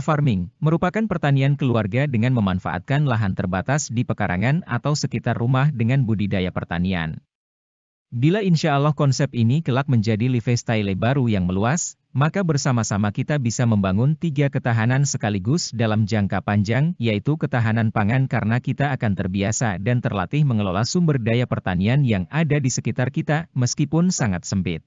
farming merupakan pertanian keluarga dengan memanfaatkan lahan terbatas di pekarangan atau sekitar rumah dengan budidaya pertanian. Bila insya Allah konsep ini kelak menjadi lifestyle baru yang meluas, maka bersama-sama kita bisa membangun tiga ketahanan sekaligus dalam jangka panjang, yaitu ketahanan pangan karena kita akan terbiasa dan terlatih mengelola sumber daya pertanian yang ada di sekitar kita, meskipun sangat sempit.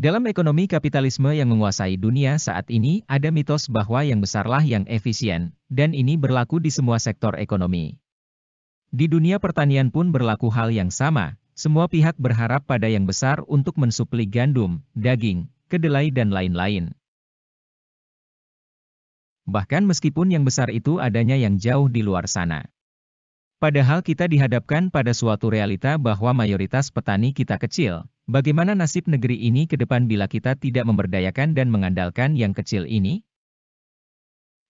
Dalam ekonomi kapitalisme yang menguasai dunia saat ini, ada mitos bahwa yang besarlah yang efisien, dan ini berlaku di semua sektor ekonomi. Di dunia pertanian pun berlaku hal yang sama, semua pihak berharap pada yang besar untuk mensupli gandum, daging, kedelai dan lain-lain. Bahkan meskipun yang besar itu adanya yang jauh di luar sana. Padahal kita dihadapkan pada suatu realita bahwa mayoritas petani kita kecil. Bagaimana nasib negeri ini ke depan bila kita tidak memberdayakan dan mengandalkan yang kecil ini?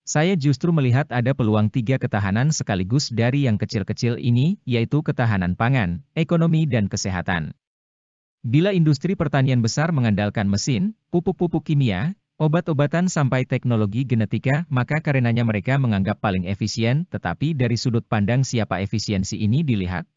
Saya justru melihat ada peluang tiga ketahanan sekaligus dari yang kecil-kecil ini, yaitu ketahanan pangan, ekonomi dan kesehatan. Bila industri pertanian besar mengandalkan mesin, pupuk-pupuk kimia, obat-obatan sampai teknologi genetika, maka karenanya mereka menganggap paling efisien, tetapi dari sudut pandang siapa efisiensi ini dilihat?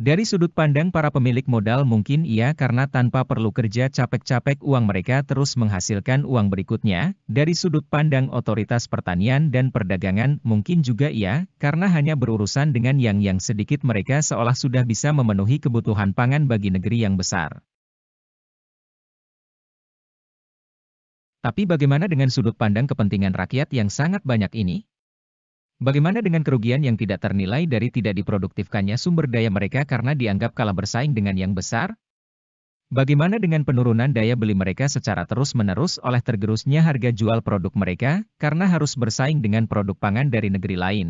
Dari sudut pandang para pemilik modal mungkin iya karena tanpa perlu kerja capek-capek uang mereka terus menghasilkan uang berikutnya, dari sudut pandang otoritas pertanian dan perdagangan mungkin juga iya, karena hanya berurusan dengan yang yang sedikit mereka seolah sudah bisa memenuhi kebutuhan pangan bagi negeri yang besar. Tapi bagaimana dengan sudut pandang kepentingan rakyat yang sangat banyak ini? Bagaimana dengan kerugian yang tidak ternilai dari tidak diproduktifkannya sumber daya mereka karena dianggap kalah bersaing dengan yang besar? Bagaimana dengan penurunan daya beli mereka secara terus-menerus oleh tergerusnya harga jual produk mereka karena harus bersaing dengan produk pangan dari negeri lain?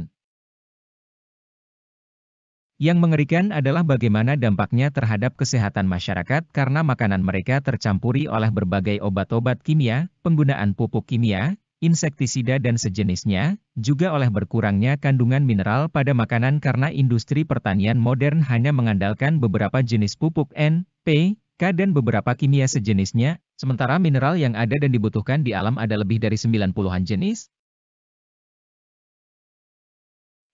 Yang mengerikan adalah bagaimana dampaknya terhadap kesehatan masyarakat karena makanan mereka tercampuri oleh berbagai obat-obat kimia, penggunaan pupuk kimia, insektisida dan sejenisnya, juga oleh berkurangnya kandungan mineral pada makanan karena industri pertanian modern hanya mengandalkan beberapa jenis pupuk N, P, K dan beberapa kimia sejenisnya, sementara mineral yang ada dan dibutuhkan di alam ada lebih dari 90-an jenis,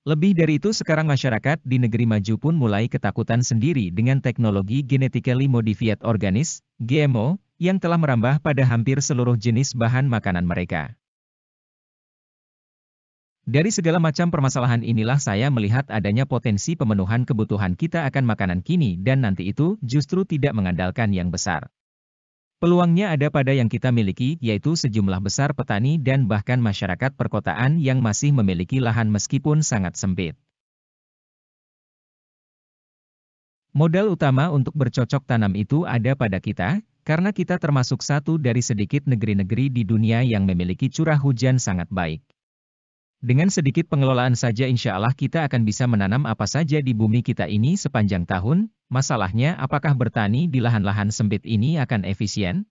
lebih dari itu sekarang masyarakat di negeri maju pun mulai ketakutan sendiri dengan teknologi genetically modified organis, GMO, yang telah merambah pada hampir seluruh jenis bahan makanan mereka. Dari segala macam permasalahan inilah saya melihat adanya potensi pemenuhan kebutuhan kita akan makanan kini dan nanti itu justru tidak mengandalkan yang besar. Peluangnya ada pada yang kita miliki, yaitu sejumlah besar petani dan bahkan masyarakat perkotaan yang masih memiliki lahan meskipun sangat sempit. Modal utama untuk bercocok tanam itu ada pada kita, karena kita termasuk satu dari sedikit negeri-negeri di dunia yang memiliki curah hujan sangat baik. Dengan sedikit pengelolaan saja insya Allah kita akan bisa menanam apa saja di bumi kita ini sepanjang tahun, Masalahnya apakah bertani di lahan-lahan sempit ini akan efisien?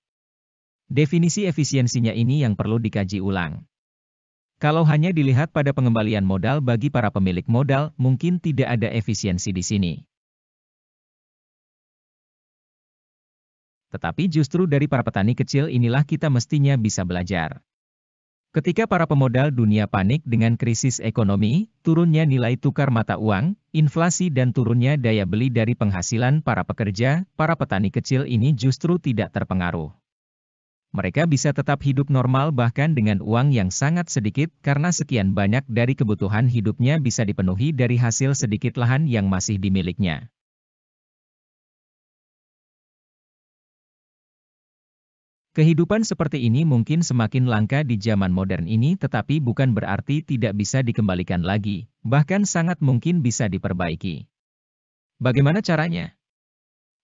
Definisi efisiensinya ini yang perlu dikaji ulang. Kalau hanya dilihat pada pengembalian modal bagi para pemilik modal, mungkin tidak ada efisiensi di sini. Tetapi justru dari para petani kecil inilah kita mestinya bisa belajar. Ketika para pemodal dunia panik dengan krisis ekonomi, turunnya nilai tukar mata uang, inflasi dan turunnya daya beli dari penghasilan para pekerja, para petani kecil ini justru tidak terpengaruh. Mereka bisa tetap hidup normal bahkan dengan uang yang sangat sedikit karena sekian banyak dari kebutuhan hidupnya bisa dipenuhi dari hasil sedikit lahan yang masih dimilikinya. Kehidupan seperti ini mungkin semakin langka di zaman modern ini tetapi bukan berarti tidak bisa dikembalikan lagi, bahkan sangat mungkin bisa diperbaiki. Bagaimana caranya?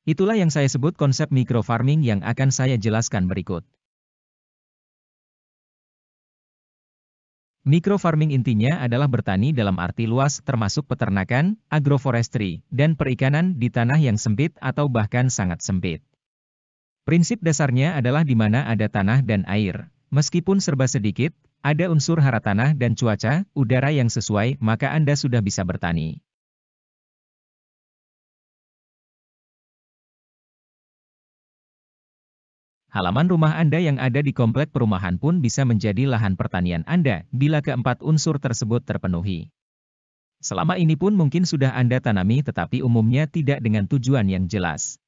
Itulah yang saya sebut konsep farming yang akan saya jelaskan berikut. farming intinya adalah bertani dalam arti luas termasuk peternakan, agroforestry, dan perikanan di tanah yang sempit atau bahkan sangat sempit. Prinsip dasarnya adalah di mana ada tanah dan air. Meskipun serba sedikit, ada unsur hara tanah dan cuaca, udara yang sesuai, maka Anda sudah bisa bertani. Halaman rumah Anda yang ada di komplek perumahan pun bisa menjadi lahan pertanian Anda bila keempat unsur tersebut terpenuhi. Selama ini pun mungkin sudah Anda tanami tetapi umumnya tidak dengan tujuan yang jelas.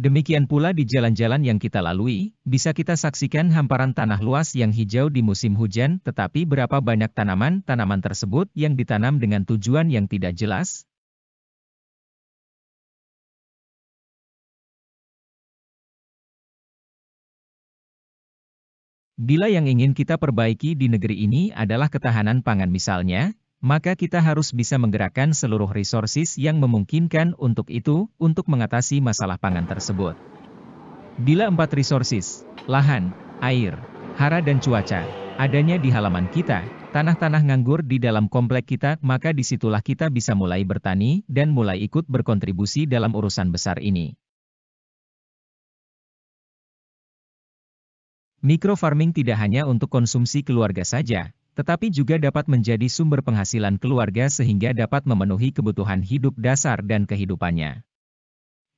Demikian pula di jalan-jalan yang kita lalui, bisa kita saksikan hamparan tanah luas yang hijau di musim hujan, tetapi berapa banyak tanaman-tanaman tersebut yang ditanam dengan tujuan yang tidak jelas? Bila yang ingin kita perbaiki di negeri ini adalah ketahanan pangan misalnya, maka kita harus bisa menggerakkan seluruh resources yang memungkinkan untuk itu, untuk mengatasi masalah pangan tersebut. Bila empat resources, lahan, air, hara dan cuaca, adanya di halaman kita, tanah-tanah nganggur di dalam komplek kita, maka disitulah kita bisa mulai bertani dan mulai ikut berkontribusi dalam urusan besar ini. Mikrofarming farming tidak hanya untuk konsumsi keluarga saja, tetapi juga dapat menjadi sumber penghasilan keluarga sehingga dapat memenuhi kebutuhan hidup dasar dan kehidupannya.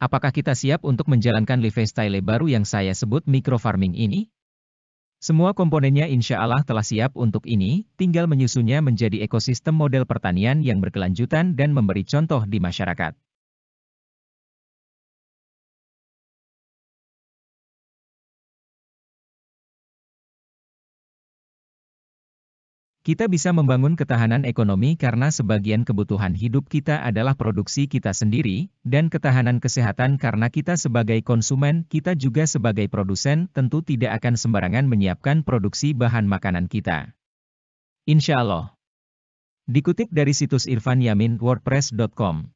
Apakah kita siap untuk menjalankan lifestyle baru yang saya sebut micro farming ini? Semua komponennya insya Allah telah siap untuk ini, tinggal menyusunnya menjadi ekosistem model pertanian yang berkelanjutan dan memberi contoh di masyarakat. Kita bisa membangun ketahanan ekonomi karena sebagian kebutuhan hidup kita adalah produksi kita sendiri, dan ketahanan kesehatan karena kita sebagai konsumen, kita juga sebagai produsen, tentu tidak akan sembarangan menyiapkan produksi bahan makanan kita. Insya Allah. Dikutip dari situs Yamin wordpress.com.